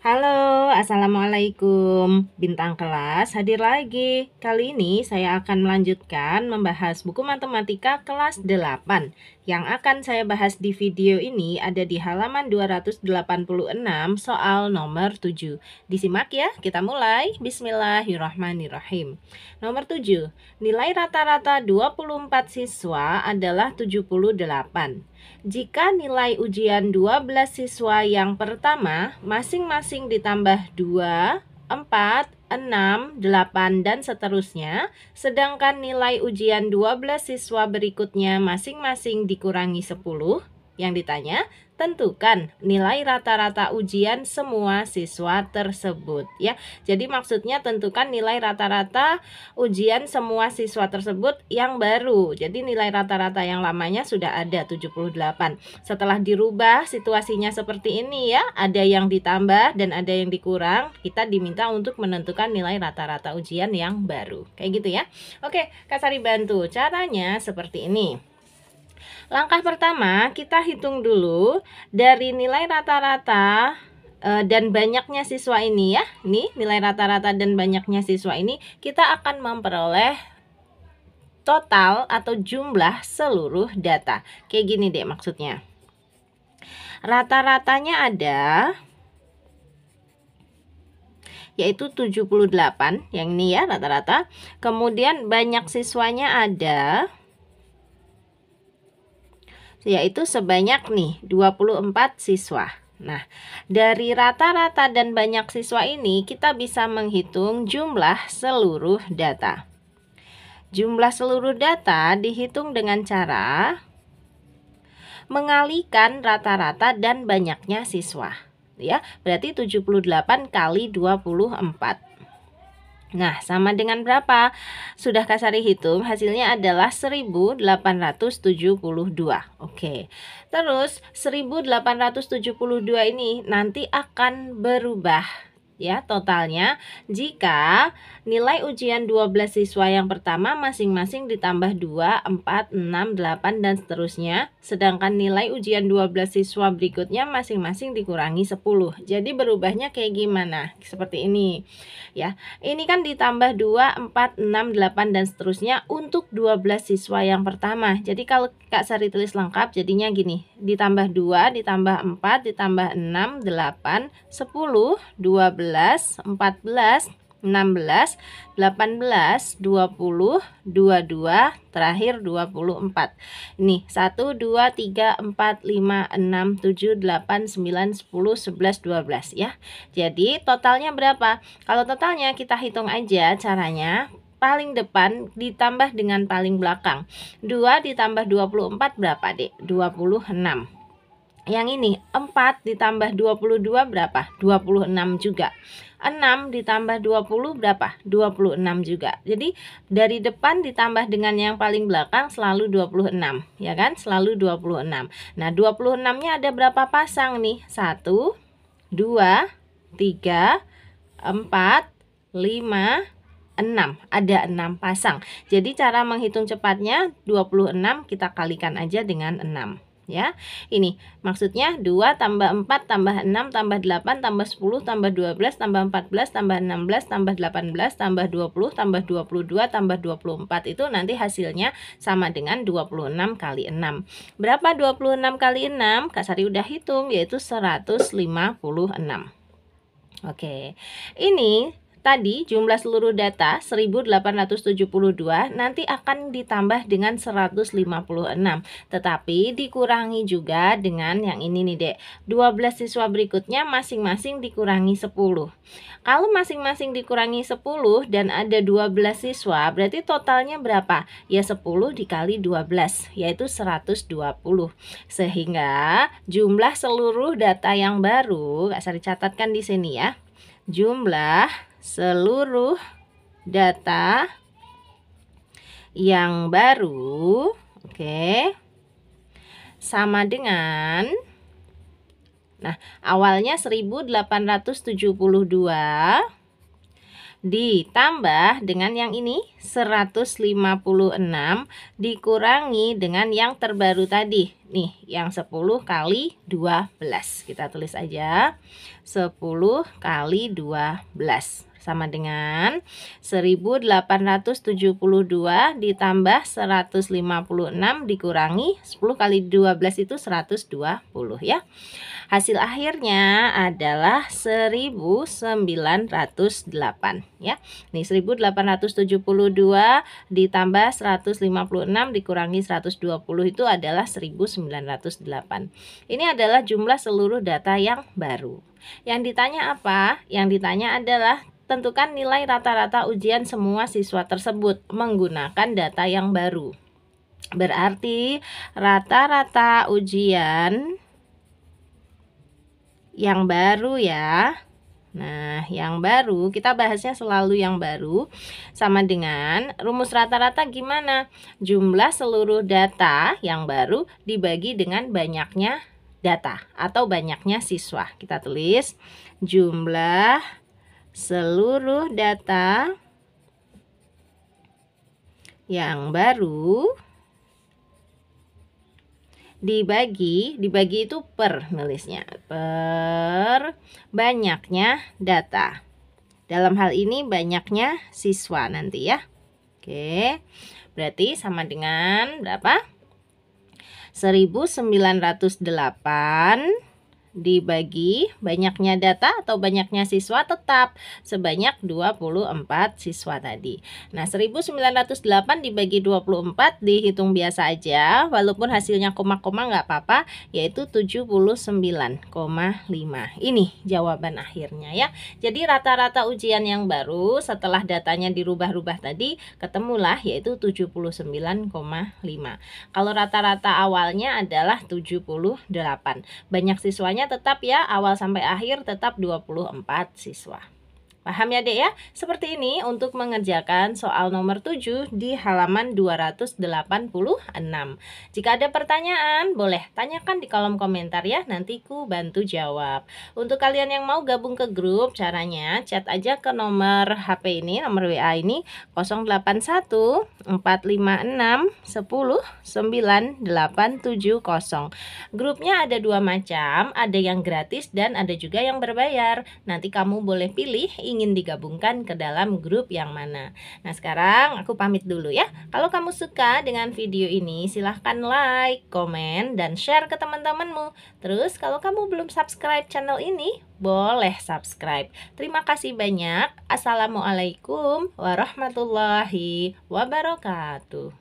Halo, Assalamualaikum Bintang kelas hadir lagi Kali ini saya akan melanjutkan membahas buku matematika kelas 8 yang akan saya bahas di video ini ada di halaman 286 soal nomor 7. Disimak ya, kita mulai. Bismillahirrahmanirrahim. Nomor 7, nilai rata-rata 24 siswa adalah 78. Jika nilai ujian 12 siswa yang pertama masing-masing ditambah 2, 4, 6, 8, dan seterusnya, sedangkan nilai ujian 12 siswa berikutnya masing-masing dikurangi 10, yang ditanya tentukan nilai rata-rata ujian semua siswa tersebut ya. Jadi maksudnya tentukan nilai rata-rata ujian semua siswa tersebut yang baru. Jadi nilai rata-rata yang lamanya sudah ada 78. Setelah dirubah situasinya seperti ini ya, ada yang ditambah dan ada yang dikurang, kita diminta untuk menentukan nilai rata-rata ujian yang baru. Kayak gitu ya. Oke, kasari bantu. Caranya seperti ini. Langkah pertama, kita hitung dulu dari nilai rata-rata eh, dan banyaknya siswa ini ya. Nih, nilai rata-rata dan banyaknya siswa ini kita akan memperoleh total atau jumlah seluruh data. Kayak gini deh maksudnya. Rata-ratanya ada yaitu 78 yang ini ya rata-rata. Kemudian banyak siswanya ada yaitu sebanyak nih 24 siswa. Nah, dari rata-rata dan banyak siswa ini kita bisa menghitung jumlah seluruh data. Jumlah seluruh data dihitung dengan cara mengalikan rata-rata dan banyaknya siswa. Ya, berarti 78 kali 24. Nah, sama dengan berapa? Sudah Kasari hitung, hasilnya adalah 1872. Oke. Terus 1872 ini nanti akan berubah ya totalnya jika nilai ujian 12 siswa yang pertama masing-masing ditambah 2, 4, 6, 8 dan seterusnya sedangkan nilai ujian 12 siswa berikutnya masing-masing dikurangi 10 jadi berubahnya kayak gimana seperti ini ya ini kan ditambah 2, 4, 6, 8 dan seterusnya untuk 12 siswa yang pertama jadi kalau Kak Sari tulis lengkap jadinya gini ditambah 2, ditambah 4, ditambah 6, 8, 10, 12 13, 14, 16, 18, 20, 22, terakhir 24. Ini 1 2 3 4 5 6 7 8 9 10 11 12 ya. Jadi totalnya berapa? Kalau totalnya kita hitung aja caranya paling depan ditambah dengan paling belakang. 2 ditambah 24 berapa, Dek? 26 yang ini 4 ditambah 22 berapa? 26 juga. 6 ditambah 20 berapa? 26 juga. Jadi dari depan ditambah dengan yang paling belakang selalu 26, ya kan? Selalu 26. Nah, 26-nya ada berapa pasang nih? 1 2 3 4 5 6, ada 6 pasang. Jadi cara menghitung cepatnya 26 kita kalikan aja dengan 6 ya. Ini maksudnya 2 tambah 4 tambah 6 tambah 8 tambah 10 tambah 12 tambah 14 tambah 16 tambah 18 tambah 20 tambah 22 tambah 24 itu nanti hasilnya sama dengan 26 kali 6. Berapa 26 kali 6? Kak Sari udah hitung yaitu 156. Oke. Ini Tadi jumlah seluruh data 1872 nanti akan ditambah dengan 156 Tetapi dikurangi juga dengan yang ini nih dek 12 siswa berikutnya masing-masing dikurangi 10 Kalau masing-masing dikurangi 10 dan ada 12 siswa berarti totalnya berapa? Ya 10 dikali 12 yaitu 120 Sehingga jumlah seluruh data yang baru Kak Sari catatkan di sini ya Jumlah seluruh data yang baru, oke. Okay, sama dengan Nah, awalnya 1872 ditambah dengan yang ini 156 dikurangi dengan yang terbaru tadi. Nih, yang 10 kali 12. Kita tulis aja 10 kali 12 sama dengan 1872 ditambah 156 dikurangi 10 kali 12 itu 120 ya. Hasil akhirnya adalah 1908 ya. Nih 1872 ditambah 156 dikurangi 120 itu adalah 1908. Ini adalah jumlah seluruh data yang baru. Yang ditanya apa? Yang ditanya adalah tentukan nilai rata-rata ujian semua siswa tersebut menggunakan data yang baru. Berarti rata-rata ujian yang baru ya. Nah, yang baru kita bahasnya selalu yang baru sama dengan rumus rata-rata gimana? Jumlah seluruh data yang baru dibagi dengan banyaknya data atau banyaknya siswa. Kita tulis jumlah seluruh data yang baru dibagi, dibagi itu per milisnya per banyaknya data. Dalam hal ini banyaknya siswa nanti ya. Oke. Berarti sama dengan berapa? 1908 dibagi banyaknya data atau banyaknya siswa tetap sebanyak 24 siswa tadi. Nah, 1908 dibagi 24 dihitung biasa aja walaupun hasilnya koma-koma nggak apa-apa yaitu 79,5. Ini jawaban akhirnya ya. Jadi rata-rata ujian yang baru setelah datanya dirubah-rubah tadi ketemulah yaitu 79,5. Kalau rata-rata awalnya adalah 78. Banyak siswanya tetap ya awal sampai akhir tetap 24 siswa. Paham ya dek ya? Seperti ini untuk mengerjakan soal nomor 7 di halaman 286. Jika ada pertanyaan, boleh tanyakan di kolom komentar ya, nanti ku bantu jawab. Untuk kalian yang mau gabung ke grup, caranya chat aja ke nomor HP ini, nomor WA ini 081 456 10 9870. Grupnya ada dua macam, ada yang gratis dan ada juga yang berbayar. Nanti kamu boleh pilih ingin digabungkan ke dalam grup yang mana. Nah, sekarang aku pamit dulu ya. Kalau kamu suka dengan video ini, silahkan like, komen, dan share ke teman-temanmu. Terus, kalau kamu belum subscribe channel ini, boleh subscribe. Terima kasih banyak. Assalamualaikum warahmatullahi wabarakatuh.